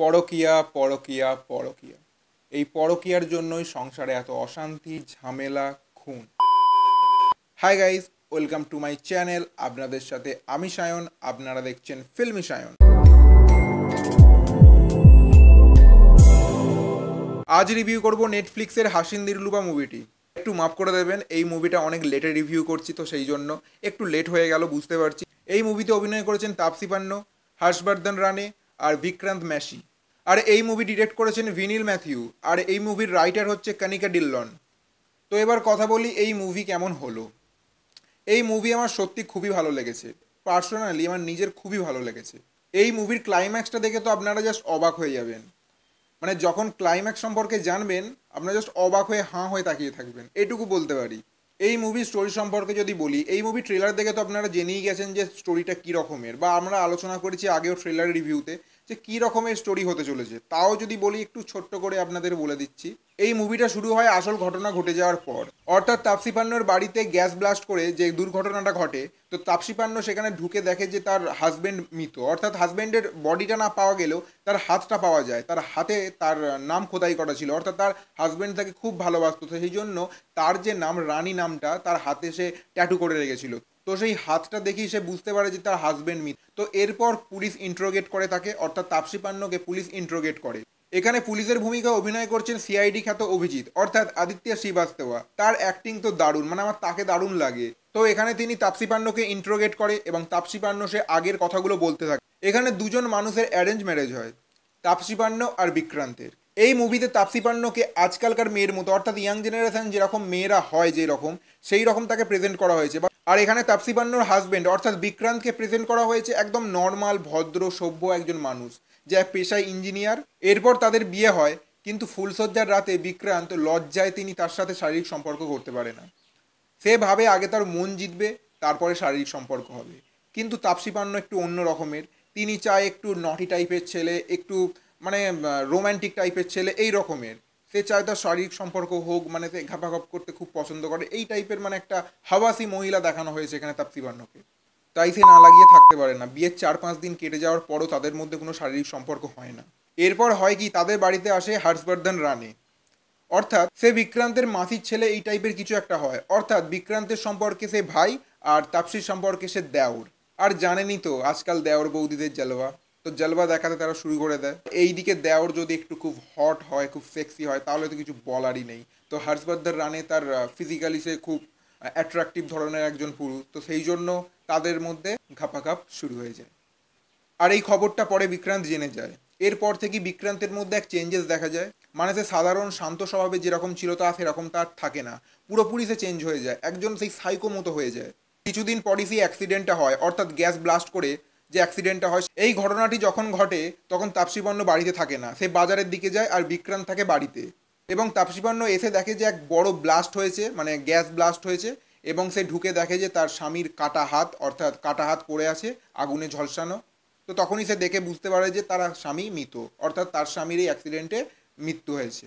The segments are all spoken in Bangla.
পরকিয়া পরকিয়া পরকিয়া এই পরকিয়ার জন্যই সংসারে এত অশান্তি ঝামেলা খুন hi guys welcome to my channel আপনাদের সাথে আমি সায়ন আপনারা দেখছেন ফিল্মি সায়ন আজ রিভিউ করব নেটফ্লিক্সের হাসিন্দির লুবা মুভিটি একটু মাফ করে দেবেন এই মুভিটা অনেক লেটে রিভিউ করছি তো সেই জন্য একটু লেট হয়ে গেল বুঝতে পারছি এই মুভিতে অভিনয় করেছেন তাপসি পান্ন হর্ষবর্ধন রানে আর বিক্রান্ত ম্যাশি আর এই মুভি ডিরেক্ট করেছেন ভিনিল ম্যাথিউ আর এই মুভির রাইটার হচ্ছে কানিকা ডিল্লন তো এবার কথা বলি এই মুভি কেমন হলো এই মুভি আমার সত্যি খুবই ভালো লেগেছে পার্সোনালি আমার নিজের খুবই ভালো লেগেছে এই মুভির ক্লাইম্যাক্সটা দেখে তো আপনারা জাস্ট অবাক হয়ে যাবেন মানে যখন ক্লাইম্যাক্স সম্পর্কে জানবেন আপনারা জাস্ট অবাক হয়ে হাঁ হয়ে তাকিয়ে থাকবেন এটুকু বলতে পারি এই মুভি স্টোরি সম্পর্কে যদি বলি এই মুভি ট্রেলার দেখে তো আপনারা জেনেই গেছেন যে স্টোরিটা কী রকমের বা আমরা আলোচনা করেছি আগেও ট্রেলার রিভিউতে যে কী রকমের স্টোরি হতে চলেছে তাও যদি বলি একটু ছোট্ট করে আপনাদের বলে দিচ্ছি এই মুভিটা শুরু হয় আসল ঘটনা ঘটে যাওয়ার পর অর্থাৎ তাপসি পান্নর বাড়িতে গ্যাস ব্লাস্ট করে যে দুর্ঘটনাটা ঘটে তো তাপসি পান্ন সেখানে ঢুকে দেখে যে তার হাজব্যান্ড মৃত অর্থাৎ হাজব্যান্ডের বডিটা না পাওয়া গেলেও তার হাতটা পাওয়া যায় তার হাতে তার নাম খোদাই করা ছিল অর্থাৎ তার হাজব্যান্ড তাকে খুব ভালোবাসত সেই জন্য তার যে নাম রানী নামটা তার হাতে সে ট্যাটু করে রেখেছিল তো সেই হাতটা দেখেই সে বুঝতে পারে যে তার হাজব্যান্ড মিথ তো এরপর পুলিশ ইন্ট্রোগেট করে তাকে অর্থাৎ তাপসী পান্নকে পুলিশ ইন্ট্রোগেট করে এখানে পুলিশের ভূমিকা অভিনয় করছেন সিআইডি খ্যাত অভিজিৎ অর্থাৎ আদিত্য শ্রীবাস্তবা তার অ্যাক্টিং তো দারুণ মানে আমার তাকে দারুণ লাগে তো এখানে তিনি তাপসি পান্নকে ইন্ট্রোগেট করে এবং তাপসি পান্ন সে আগের কথাগুলো বলতে থাকে এখানে দুজন মানুষের অ্যারেঞ্জ ম্যারেজ হয় তাপসি পান্ন আর বিক্রান্তের এই মুভিতে তাপসি পান্নকে আজকালকার মেয়ের মতো অর্থাৎ ইয়াং জেনারেশন যেরকম মেয়েরা হয় যেরকম সেই রকম তাকে প্রেজেন্ট করা হয়েছে আর এখানে তাপসি পান্নুর হাজব্যান্ড অর্থাৎ বিক্রান্তকে প্রেজেন্ট করা হয়েছে একদম নর্মাল ভদ্র সভ্য একজন মানুষ যে এক পেশায় ইঞ্জিনিয়ার এরপর তাদের বিয়ে হয় কিন্তু ফুলসজ্জার রাতে বিক্রান্ত লজ্জায় তিনি তার সাথে শারীরিক সম্পর্ক করতে পারে না সে ভাবে আগে তার মন জিতবে তারপরে শারীরিক সম্পর্ক হবে কিন্তু তাপসি পান্ন একটু অন্য রকমের তিনি চায় একটু নটি টাইপের ছেলে একটু মানে রোম্যান্টিক টাইপের ছেলে এই রকমের সে চায় তার শারীরিক সম্পর্ক হোক মানে সে ঘাপাঘাপ করতে খুব পছন্দ করে এই টাইপের মানে একটা হাওয়াসি মহিলা দেখানো হয়েছে এখানে তাপসি বান্নকে তাই সে না লাগিয়ে থাকতে পারে না বিয়ের চার পাঁচ দিন কেটে যাওয়ার পরও তাদের মধ্যে কোনো শারীরিক সম্পর্ক হয় না এরপর হয় কি তাদের বাড়িতে আসে হর্ষবর্ধন রানে অর্থাৎ সে বিক্রান্তের মাসির ছেলে এই টাইপের কিছু একটা হয় অর্থাৎ বিক্রান্তের সম্পর্কে সে ভাই আর তাপসির সম্পর্কে সে দেওর আর জানেনি তো আজকাল দেওর বৌদিদের জালোয়া তো জলবা দেখাতে তারা শুরু করে দেয় এই দিকে দেওর যদি একটু খুব হট হয় খুব সেক্সি হয় তাহলে তো কিছু বলারই নেই তো হর্ষবর্ধন রানে তার ফিজিক্যালি সে খুব অ্যাট্রাকটিভ ধরনের একজন পুরুষ তো সেই জন্য তাদের মধ্যে ঘাপাঘাপ শুরু হয়ে যায় আর এই খবরটা পরে বিক্রান্ত জেনে যায় এরপর থেকে বিক্রান্তের মধ্যে এক চেঞ্জেস দেখা যায় মানে সে সাধারণ শান্ত স্বভাবে যেরকম ছিল তা সেরকম তার থাকে না পুরোপুরি সে চেঞ্জ হয়ে যায় একজন সেই সাইকো মতো হয়ে যায় কিছুদিন পরই সেই অ্যাক্সিডেন্টটা হয় অর্থাৎ গ্যাস ব্লাস্ট করে যে অ্যাক্সিডেন্টটা হয় এই ঘটনাটি যখন ঘটে তখন তাপসীবর্ণ বাড়িতে থাকে না সে বাজারের দিকে যায় আর বিক্রান্ত থাকে বাড়িতে এবং তাপসীবর্ণ এসে দেখে যে এক বড় ব্লাস্ট হয়েছে মানে গ্যাস ব্লাস্ট হয়েছে এবং সে ঢুকে দেখে যে তার স্বামীর কাটা হাত অর্থাৎ কাটা হাত পড়ে আছে আগুনে ঝলসানো তো তখনই সে দেখে বুঝতে পারে যে তার স্বামী মৃত অর্থাৎ তার স্বামীর এই অ্যাক্সিডেন্টে মৃত্যু হয়েছে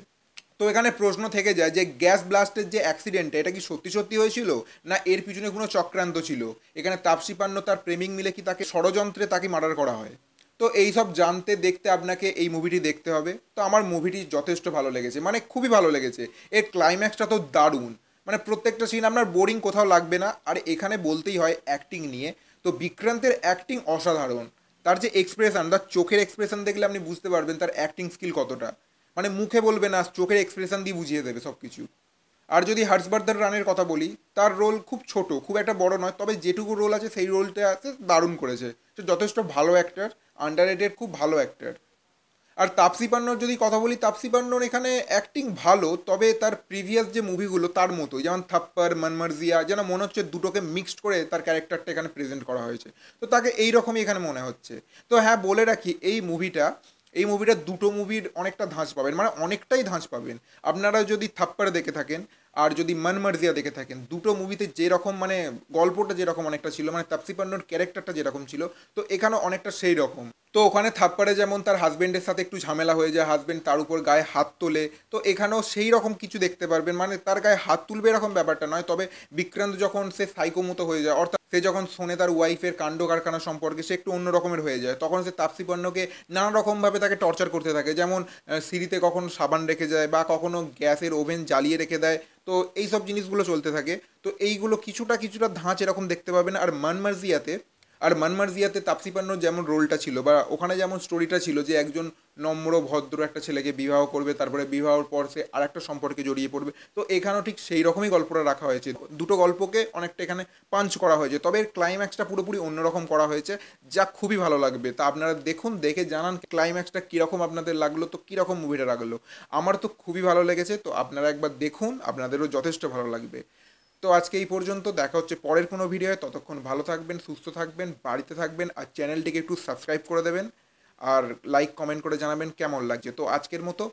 তো এখানে প্রশ্ন থেকে যায় যে গ্যাস ব্লাস্টের যে অ্যাক্সিডেন্টটা এটা কি সত্যি সত্যি হয়েছিল না এর পিছনে কোনো চক্রান্ত ছিল এখানে তাপসী পান্ন তার প্রেমিক মিলে কি তাকে ষড়যন্ত্রে তাকে মার্ডার করা হয় তো এই সব জানতে দেখতে আপনাকে এই মুভিটি দেখতে হবে তো আমার মুভিটি যথেষ্ট ভালো লেগেছে মানে খুবই ভালো লেগেছে এর ক্লাইম্যাক্সটা তো দারুণ মানে প্রত্যেকটা সিন আপনার বোরিং কোথাও লাগবে না আর এখানে বলতেই হয় অ্যাক্টিং নিয়ে তো বিক্রান্তের অ্যাক্টিং অসাধারণ তার যে এক্সপ্রেশন তার চোখের এক্সপ্রেশন দেখলে আপনি বুঝতে পারবেন তার অ্যাক্টিং স্কিল কতটা মানে মুখে বলবে না চোখের এক্সপ্রেশন দিয়ে বুঝিয়ে দেবে সব কিছু আর যদি হর্ষবর্ধন রানের কথা বলি তার রোল খুব ছোট খুব একটা বড় নয় তবে যেটুকু রোল আছে সেই রোলটা আছে দারুণ করেছে সে যথেষ্ট ভালো অ্যাক্টার রেটেড খুব ভালো অ্যাক্টার আর তাপসি পান্নর যদি কথা বলি তাপসি পান্নর এখানে অ্যাক্টিং ভালো তবে তার প্রিভিয়াস যে মুভিগুলো তার মতো যেমন থাপ্পার মনমার্জিয়া যেন মনে হচ্ছে দুটোকে মিক্সড করে তার ক্যারেক্টারটা এখানে প্রেজেন্ট করা হয়েছে তো তাকে এই রকমই এখানে মনে হচ্ছে তো হ্যাঁ বলে রাখি এই মুভিটা এই মুভিটা দুটো মুভির অনেকটা ধাঁচ পাবেন মানে অনেকটাই ধাঁচ পাবেন আপনারা যদি থাপ্পার দেখে থাকেন আর যদি মনমার্জিয়া দেখে থাকেন দুটো মুভিতে যেরকম মানে গল্পটা যেরকম অনেকটা ছিল মানে পান্ডুর ক্যারেক্টারটা যেরকম ছিল তো এখানে অনেকটা সেই রকম তো ওখানে থাপ্পারে যেমন তার হাজব্যান্ডের সাথে একটু ঝামেলা হয়ে যায় হাজব্যান্ড তার উপর গায়ে হাত তোলে তো এখানেও সেই রকম কিছু দেখতে পারবেন মানে তার গায়ে হাত তুলবে এরকম ব্যাপারটা নয় তবে বিক্রান্ত যখন সে সাইকোমতো হয়ে যায় অর্থাৎ সে যখন শোনে তার ওয়াইফের কাণ্ড কারখানা সম্পর্কে সে একটু অন্য রকমের হয়ে যায় তখন সে তাপসিপর্ণকে নানা রকমভাবে তাকে টর্চার করতে থাকে যেমন সিঁড়িতে কখনো সাবান রেখে যায় বা কখনো গ্যাসের ওভেন জ্বালিয়ে রেখে দেয় তো এই সব জিনিসগুলো চলতে থাকে তো এইগুলো কিছুটা কিছুটা ধাঁচ এরকম দেখতে পাবেন আর মানমার্জিয়াতে আর মানমার্জিয়াতে তাপসিপান্ন যেমন রোলটা ছিল বা ওখানে যেমন স্টোরিটা ছিল যে একজন নম্র ভদ্র একটা ছেলেকে বিবাহ করবে তারপরে বিবাহর পর সে আর একটা সম্পর্কে জড়িয়ে পড়বে তো এখানেও ঠিক সেই রকমই গল্পটা রাখা হয়েছে দুটো গল্পকে অনেকটা এখানে পাঞ্চ করা হয়েছে তবে এর ক্লাইম্যাক্সটা পুরোপুরি অন্যরকম করা হয়েছে যা খুবই ভালো লাগবে তা আপনারা দেখুন দেখে জানান ক্লাইম্যাক্সটা কীরকম আপনাদের লাগলো তো কীরকম মুভিটা লাগলো আমার তো খুবই ভালো লেগেছে তো আপনারা একবার দেখুন আপনাদেরও যথেষ্ট ভালো লাগবে তো আজকে এই পর্যন্ত দেখা হচ্ছে পরের কোনো ভিডিওয়ে ততক্ষণ ভালো থাকবেন সুস্থ থাকবেন বাড়িতে থাকবেন আর চ্যানেলটিকে একটু সাবস্ক্রাইব করে দেবেন আর লাইক কমেন্ট করে জানাবেন কেমন লাগছে তো আজকের মতো